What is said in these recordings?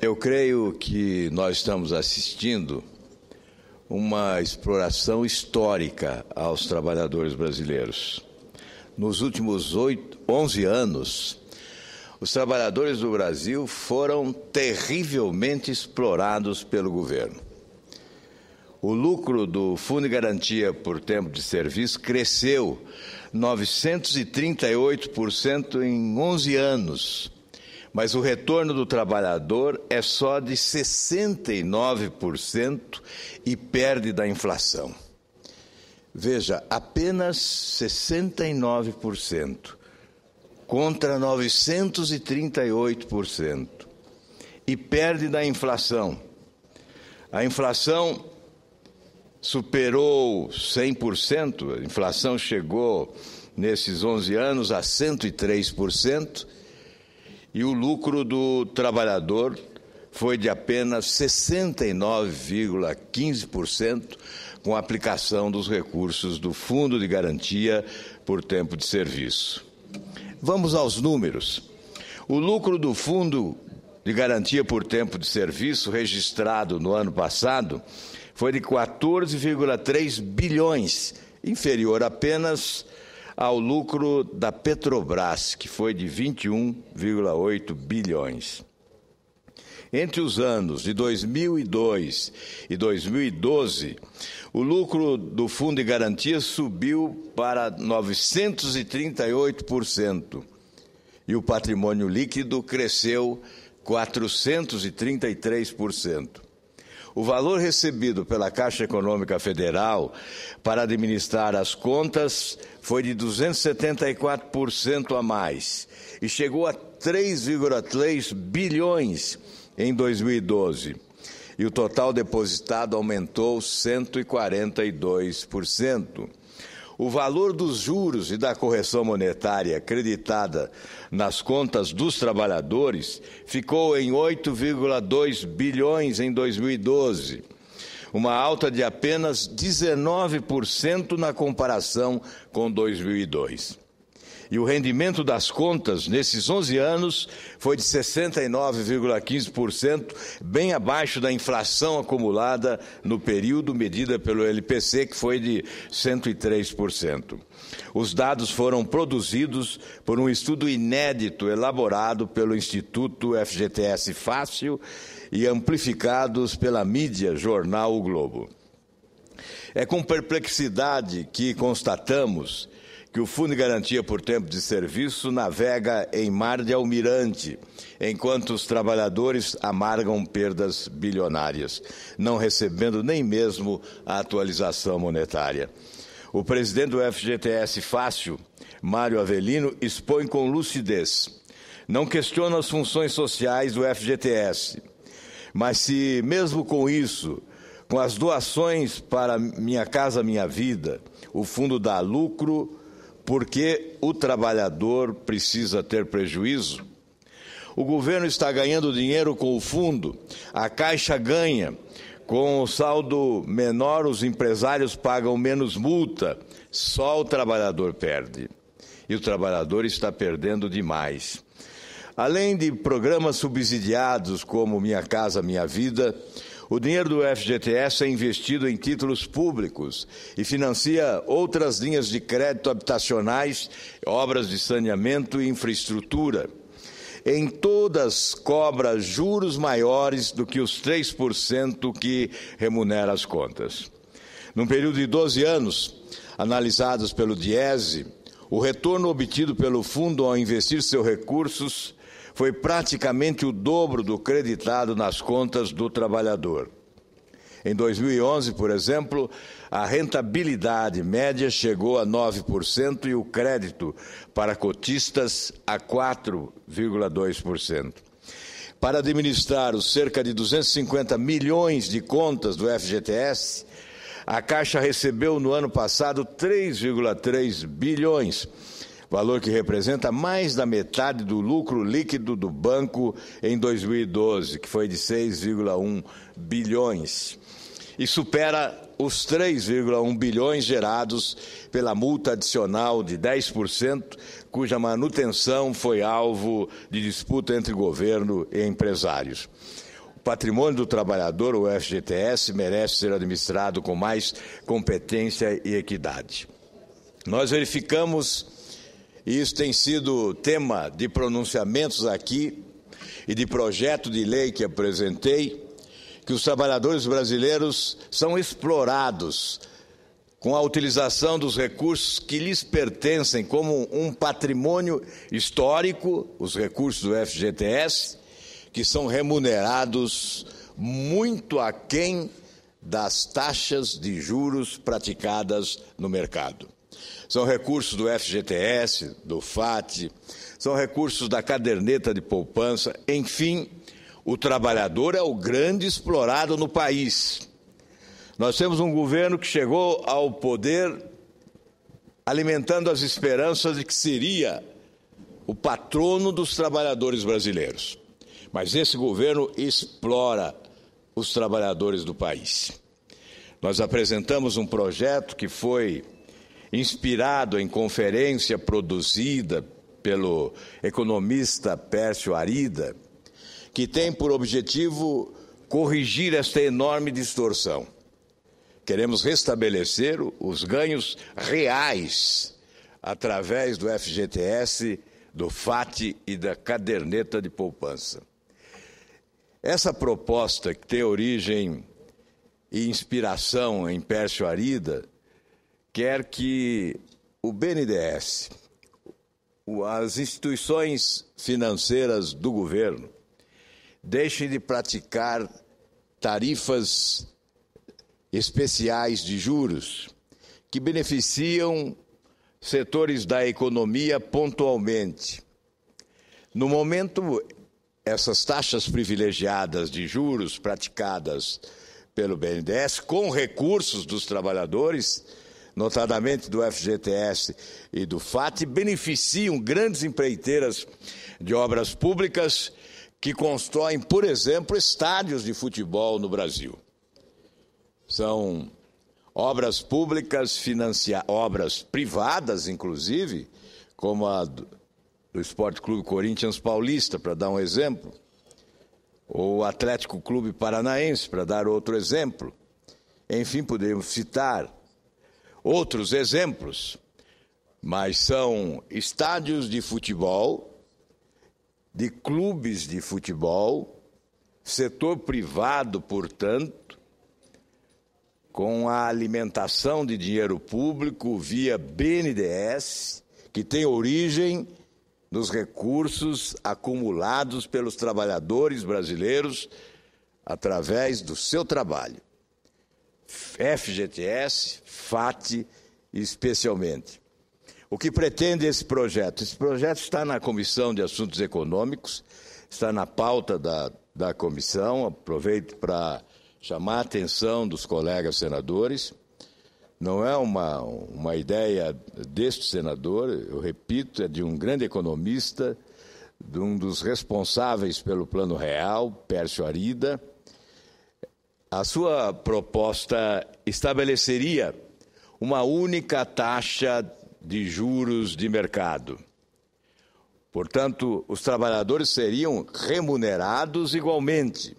Eu creio que nós estamos assistindo uma exploração histórica aos trabalhadores brasileiros. Nos últimos 8, 11 anos, os trabalhadores do Brasil foram terrivelmente explorados pelo governo. O lucro do Fundo de Garantia por Tempo de Serviço cresceu 938% em 11 anos mas o retorno do trabalhador é só de 69% e perde da inflação. Veja, apenas 69% contra 938% e perde da inflação. A inflação superou 100%, a inflação chegou nesses 11 anos a 103% e o lucro do trabalhador foi de apenas 69,15% com a aplicação dos recursos do Fundo de Garantia por Tempo de Serviço. Vamos aos números. O lucro do Fundo de Garantia por Tempo de Serviço registrado no ano passado foi de 14,3 bilhões, inferior apenas ao lucro da Petrobras, que foi de 21,8 bilhões. Entre os anos de 2002 e 2012, o lucro do Fundo de Garantia subiu para 938% e o patrimônio líquido cresceu 433%. O valor recebido pela Caixa Econômica Federal para administrar as contas foi de 274% a mais e chegou a 3,3 bilhões em 2012. E o total depositado aumentou 142% o valor dos juros e da correção monetária acreditada nas contas dos trabalhadores ficou em 8,2 bilhões em 2012, uma alta de apenas 19% na comparação com 2002 e o rendimento das contas nesses 11 anos foi de 69,15%, bem abaixo da inflação acumulada no período medida pelo LPC, que foi de 103%. Os dados foram produzidos por um estudo inédito elaborado pelo Instituto FGTS Fácil e amplificados pela mídia jornal O Globo. É com perplexidade que constatamos que o Fundo de Garantia por Tempo de Serviço navega em mar de almirante, enquanto os trabalhadores amargam perdas bilionárias, não recebendo nem mesmo a atualização monetária. O presidente do FGTS Fácil, Mário Avelino, expõe com lucidez. Não questiona as funções sociais do FGTS, mas se mesmo com isso, com as doações para Minha Casa Minha Vida, o fundo dá lucro, porque o trabalhador precisa ter prejuízo? O governo está ganhando dinheiro com o fundo, a Caixa ganha. Com o saldo menor, os empresários pagam menos multa, só o trabalhador perde. E o trabalhador está perdendo demais. Além de programas subsidiados como Minha Casa Minha Vida, o dinheiro do FGTS é investido em títulos públicos e financia outras linhas de crédito habitacionais, obras de saneamento e infraestrutura. Em todas cobra juros maiores do que os 3% que remunera as contas. Num período de 12 anos, analisados pelo DIESE, o retorno obtido pelo fundo ao investir seus recursos foi praticamente o dobro do creditado nas contas do trabalhador. Em 2011, por exemplo, a rentabilidade média chegou a 9% e o crédito para cotistas a 4,2%. Para administrar os cerca de 250 milhões de contas do FGTS, a Caixa recebeu no ano passado 3,3 bilhões, valor que representa mais da metade do lucro líquido do banco em 2012, que foi de 6,1 bilhões, e supera os 3,1 bilhões gerados pela multa adicional de 10%, cuja manutenção foi alvo de disputa entre governo e empresários. O patrimônio do trabalhador, o FGTS, merece ser administrado com mais competência e equidade. Nós verificamos e isso tem sido tema de pronunciamentos aqui e de projeto de lei que apresentei, que os trabalhadores brasileiros são explorados com a utilização dos recursos que lhes pertencem como um patrimônio histórico, os recursos do FGTS, que são remunerados muito aquém das taxas de juros praticadas no mercado são recursos do FGTS, do FAT, são recursos da caderneta de poupança, enfim, o trabalhador é o grande explorado no país. Nós temos um governo que chegou ao poder alimentando as esperanças de que seria o patrono dos trabalhadores brasileiros. Mas esse governo explora os trabalhadores do país. Nós apresentamos um projeto que foi inspirado em conferência produzida pelo economista Pércio Arida, que tem por objetivo corrigir esta enorme distorção. Queremos restabelecer os ganhos reais através do FGTS, do FAT e da caderneta de poupança. Essa proposta, que tem origem e inspiração em Pércio Arida, quer que o BNDES, as instituições financeiras do governo, deixem de praticar tarifas especiais de juros que beneficiam setores da economia pontualmente. No momento, essas taxas privilegiadas de juros praticadas pelo BNDES com recursos dos trabalhadores notadamente do FGTS e do FAT, beneficiam grandes empreiteiras de obras públicas que constroem, por exemplo, estádios de futebol no Brasil. São obras públicas financiadas, obras privadas, inclusive, como a do Esporte Clube Corinthians Paulista, para dar um exemplo, ou Atlético Clube Paranaense, para dar outro exemplo. Enfim, podemos citar outros exemplos, mas são estádios de futebol, de clubes de futebol, setor privado, portanto, com a alimentação de dinheiro público via BNDES, que tem origem nos recursos acumulados pelos trabalhadores brasileiros através do seu trabalho. FGTS, FAT especialmente. O que pretende esse projeto? Esse projeto está na Comissão de Assuntos Econômicos, está na pauta da, da comissão. Aproveito para chamar a atenção dos colegas senadores. Não é uma, uma ideia deste senador, eu repito, é de um grande economista, de um dos responsáveis pelo Plano Real, Pércio Arida a sua proposta estabeleceria uma única taxa de juros de mercado. Portanto, os trabalhadores seriam remunerados igualmente,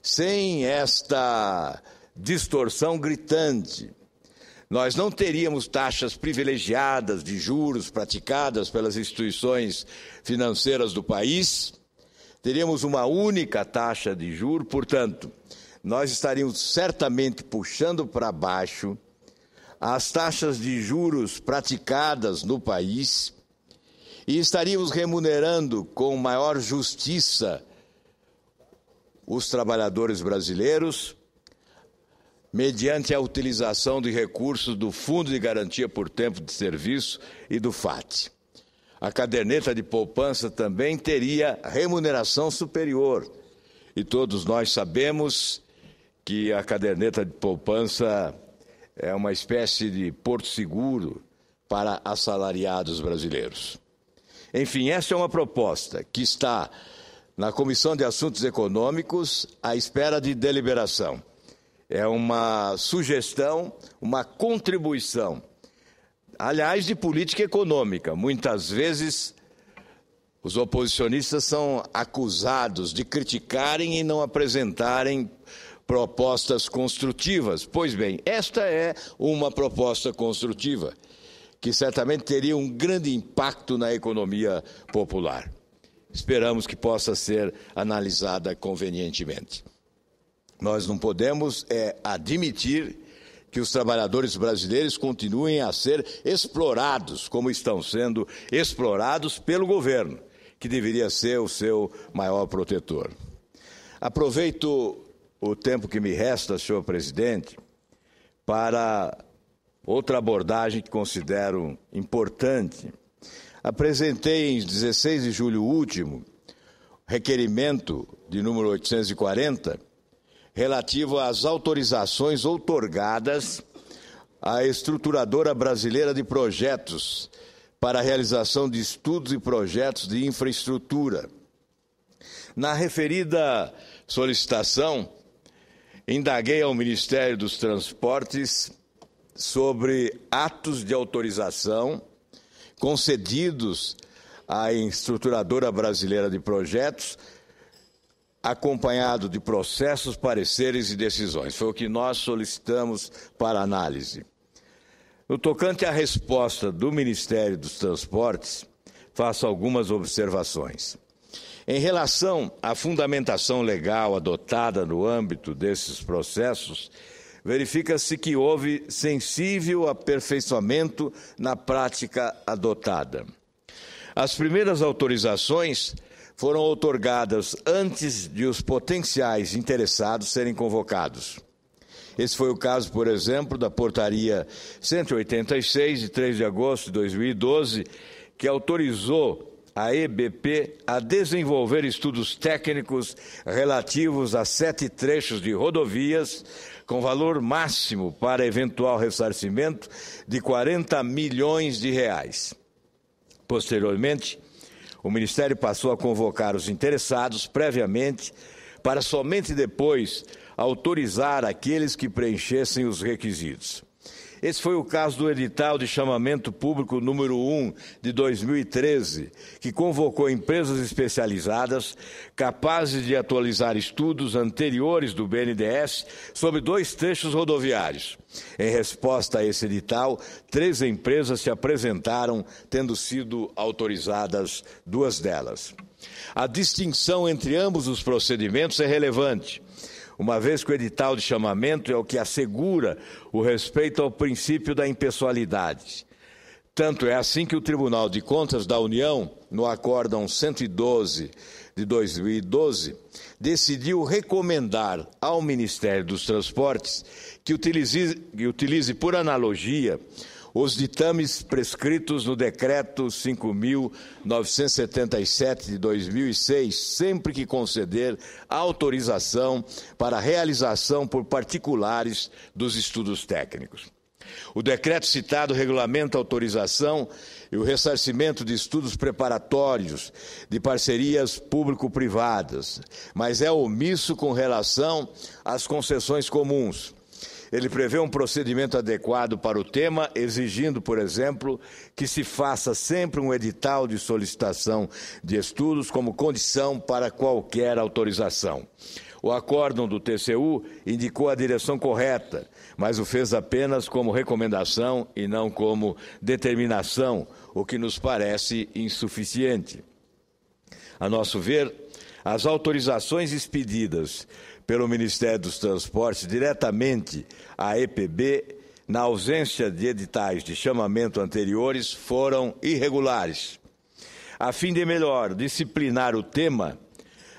sem esta distorção gritante. Nós não teríamos taxas privilegiadas de juros praticadas pelas instituições financeiras do país, teríamos uma única taxa de juros, portanto, nós estaríamos certamente puxando para baixo as taxas de juros praticadas no país e estaríamos remunerando com maior justiça os trabalhadores brasileiros mediante a utilização de recursos do Fundo de Garantia por Tempo de Serviço e do FAT. A caderneta de poupança também teria remuneração superior. E todos nós sabemos que a caderneta de poupança é uma espécie de porto seguro para assalariados brasileiros. Enfim, essa é uma proposta que está na Comissão de Assuntos Econômicos à espera de deliberação. É uma sugestão, uma contribuição, aliás, de política econômica. Muitas vezes os oposicionistas são acusados de criticarem e não apresentarem propostas construtivas. Pois bem, esta é uma proposta construtiva que certamente teria um grande impacto na economia popular. Esperamos que possa ser analisada convenientemente. Nós não podemos é, admitir que os trabalhadores brasileiros continuem a ser explorados, como estão sendo explorados pelo governo, que deveria ser o seu maior protetor. Aproveito o tempo que me resta, senhor presidente, para outra abordagem que considero importante. Apresentei em 16 de julho último requerimento de número 840 relativo às autorizações outorgadas à estruturadora brasileira de projetos para a realização de estudos e projetos de infraestrutura. Na referida solicitação, Indaguei ao Ministério dos Transportes sobre atos de autorização concedidos à estruturadora brasileira de projetos, acompanhado de processos, pareceres e decisões. Foi o que nós solicitamos para análise. No tocante à resposta do Ministério dos Transportes, faço algumas observações. Em relação à fundamentação legal adotada no âmbito desses processos, verifica-se que houve sensível aperfeiçoamento na prática adotada. As primeiras autorizações foram outorgadas antes de os potenciais interessados serem convocados. Esse foi o caso, por exemplo, da Portaria 186, de 3 de agosto de 2012, que autorizou a EBP a desenvolver estudos técnicos relativos a sete trechos de rodovias com valor máximo para eventual ressarcimento de 40 milhões de reais. Posteriormente, o Ministério passou a convocar os interessados previamente para somente depois autorizar aqueles que preenchessem os requisitos. Esse foi o caso do edital de chamamento público número 1 de 2013, que convocou empresas especializadas capazes de atualizar estudos anteriores do BNDES sobre dois trechos rodoviários. Em resposta a esse edital, três empresas se apresentaram, tendo sido autorizadas duas delas. A distinção entre ambos os procedimentos é relevante uma vez que o edital de chamamento é o que assegura o respeito ao princípio da impessoalidade. Tanto é assim que o Tribunal de Contas da União, no Acórdão 112 de 2012, decidiu recomendar ao Ministério dos Transportes que utilize, que utilize por analogia os ditames prescritos no Decreto 5.977 de 2006, sempre que conceder autorização para realização por particulares dos estudos técnicos. O decreto citado regulamenta a autorização e o ressarcimento de estudos preparatórios de parcerias público-privadas, mas é omisso com relação às concessões comuns. Ele prevê um procedimento adequado para o tema, exigindo, por exemplo, que se faça sempre um edital de solicitação de estudos como condição para qualquer autorização. O acórdão do TCU indicou a direção correta, mas o fez apenas como recomendação e não como determinação, o que nos parece insuficiente. A nosso ver, as autorizações expedidas pelo Ministério dos Transportes diretamente à EPB, na ausência de editais de chamamento anteriores, foram irregulares. A fim de melhor disciplinar o tema,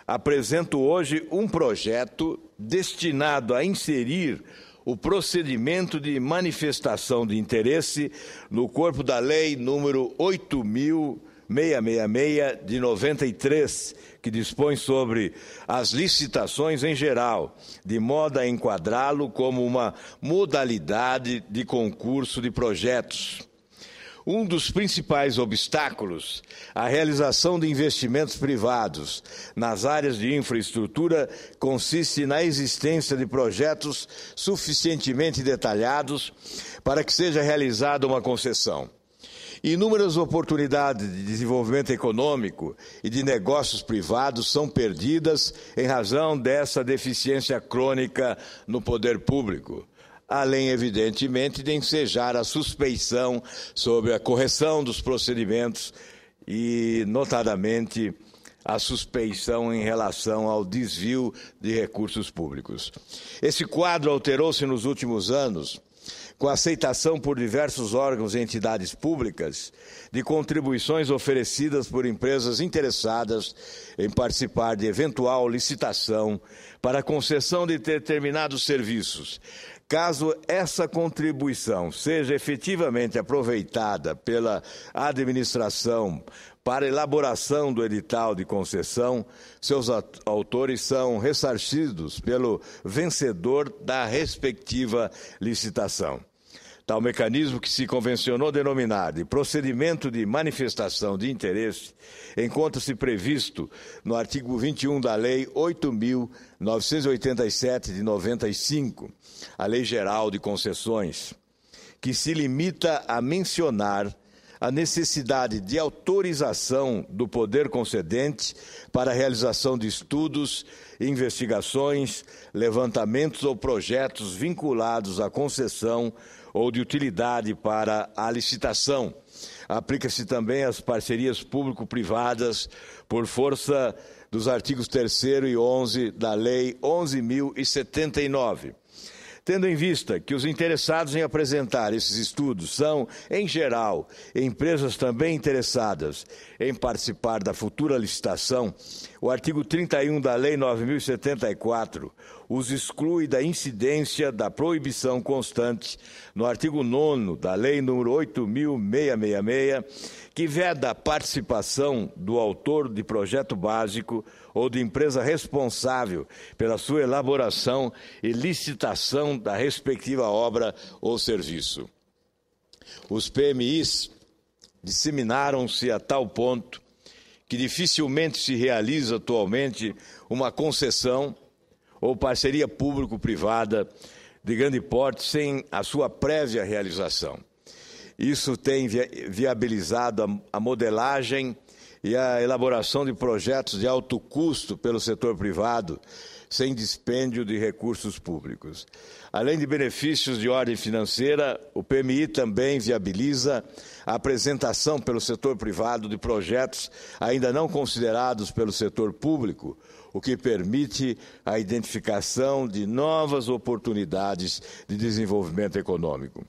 apresento hoje um projeto destinado a inserir o procedimento de manifestação de interesse no corpo da Lei número 8000 666 de 93, que dispõe sobre as licitações em geral, de modo a enquadrá-lo como uma modalidade de concurso de projetos. Um dos principais obstáculos à realização de investimentos privados nas áreas de infraestrutura consiste na existência de projetos suficientemente detalhados para que seja realizada uma concessão. Inúmeras oportunidades de desenvolvimento econômico e de negócios privados são perdidas em razão dessa deficiência crônica no poder público, além, evidentemente, de ensejar a suspeição sobre a correção dos procedimentos e, notadamente, a suspeição em relação ao desvio de recursos públicos. Esse quadro alterou-se nos últimos anos com aceitação por diversos órgãos e entidades públicas de contribuições oferecidas por empresas interessadas em participar de eventual licitação para concessão de determinados serviços, Caso essa contribuição seja efetivamente aproveitada pela administração para elaboração do edital de concessão, seus autores são ressarcidos pelo vencedor da respectiva licitação. Tal mecanismo, que se convencionou denominar de procedimento de manifestação de interesse, encontra-se previsto no artigo 21 da Lei 8.987 de 95, a Lei Geral de Concessões, que se limita a mencionar a necessidade de autorização do poder concedente para a realização de estudos, investigações, levantamentos ou projetos vinculados à concessão ou de utilidade para a licitação. Aplica-se também às parcerias público-privadas por força dos artigos 3 e 11 da Lei 11.079. Tendo em vista que os interessados em apresentar esses estudos são, em geral, empresas também interessadas em participar da futura licitação, o artigo 31 da Lei 9074 os exclui da incidência da proibição constante no artigo 9 da Lei nº 8666, que veda a participação do autor de projeto básico ou de empresa responsável pela sua elaboração e licitação da respectiva obra ou serviço. Os PMIs disseminaram-se a tal ponto que dificilmente se realiza atualmente uma concessão ou parceria público-privada de grande porte sem a sua prévia realização. Isso tem viabilizado a modelagem e a elaboração de projetos de alto custo pelo setor privado, sem dispêndio de recursos públicos. Além de benefícios de ordem financeira, o PMI também viabiliza a apresentação pelo setor privado de projetos ainda não considerados pelo setor público o que permite a identificação de novas oportunidades de desenvolvimento econômico.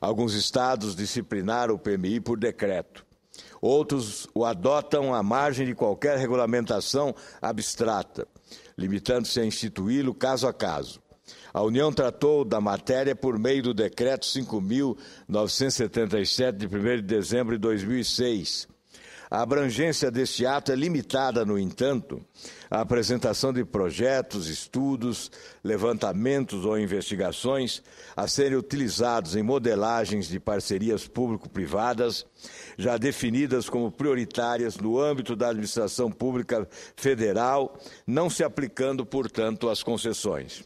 Alguns estados disciplinaram o PMI por decreto. Outros o adotam à margem de qualquer regulamentação abstrata, limitando-se a instituí-lo caso a caso. A União tratou da matéria por meio do Decreto 5.977, de 1 de dezembro de 2006, a abrangência deste ato é limitada, no entanto, à apresentação de projetos, estudos, levantamentos ou investigações a serem utilizados em modelagens de parcerias público-privadas, já definidas como prioritárias no âmbito da administração pública federal, não se aplicando, portanto, às concessões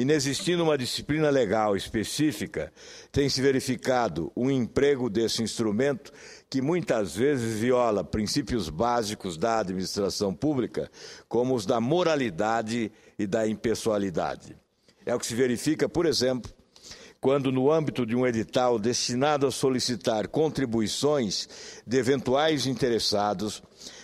inexistindo uma disciplina legal específica, tem se verificado um emprego desse instrumento que muitas vezes viola princípios básicos da administração pública, como os da moralidade e da impessoalidade. É o que se verifica, por exemplo, quando, no âmbito de um edital destinado a solicitar contribuições de eventuais interessados,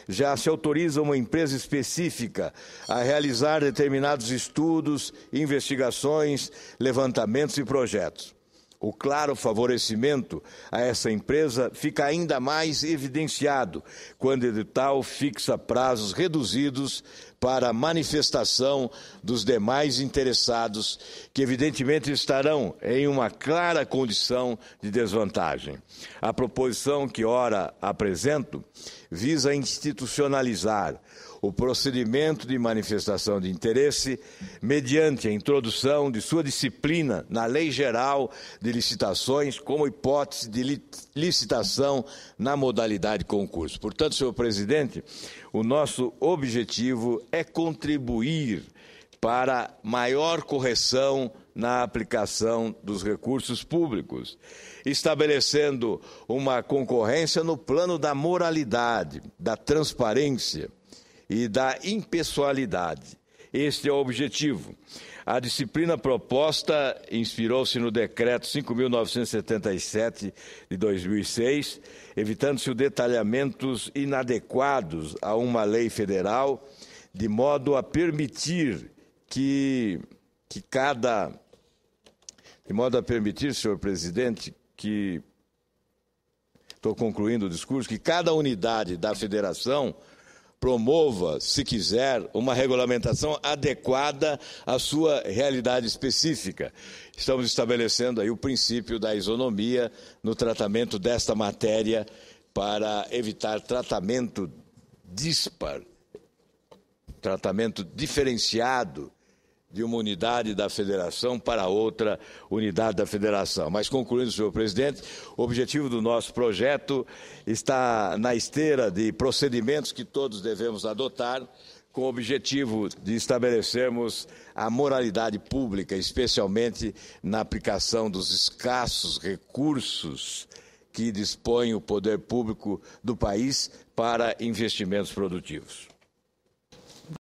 já se autoriza uma empresa específica a realizar determinados estudos, investigações, levantamentos e projetos. O claro favorecimento a essa empresa fica ainda mais evidenciado quando o edital fixa prazos reduzidos para a manifestação dos demais interessados, que evidentemente estarão em uma clara condição de desvantagem. A proposição que ora apresento visa institucionalizar o procedimento de manifestação de interesse mediante a introdução de sua disciplina na Lei Geral de Licitações, como hipótese de licitação na modalidade concurso. Portanto, senhor presidente, o nosso objetivo é contribuir para maior correção na aplicação dos recursos públicos, estabelecendo uma concorrência no plano da moralidade, da transparência e da impessoalidade. Este é o objetivo. A disciplina proposta inspirou-se no Decreto 5.977 de 2006, evitando-se detalhamentos inadequados a uma lei federal, de modo a permitir que, que cada. De modo a permitir, senhor presidente, que. Estou concluindo o discurso, que cada unidade da federação promova, se quiser, uma regulamentação adequada à sua realidade específica. Estamos estabelecendo aí o princípio da isonomia no tratamento desta matéria para evitar tratamento dispar, tratamento diferenciado de uma unidade da federação para outra unidade da federação. Mas concluindo, senhor presidente, o objetivo do nosso projeto está na esteira de procedimentos que todos devemos adotar com o objetivo de estabelecermos a moralidade pública, especialmente na aplicação dos escassos recursos que dispõe o poder público do país para investimentos produtivos.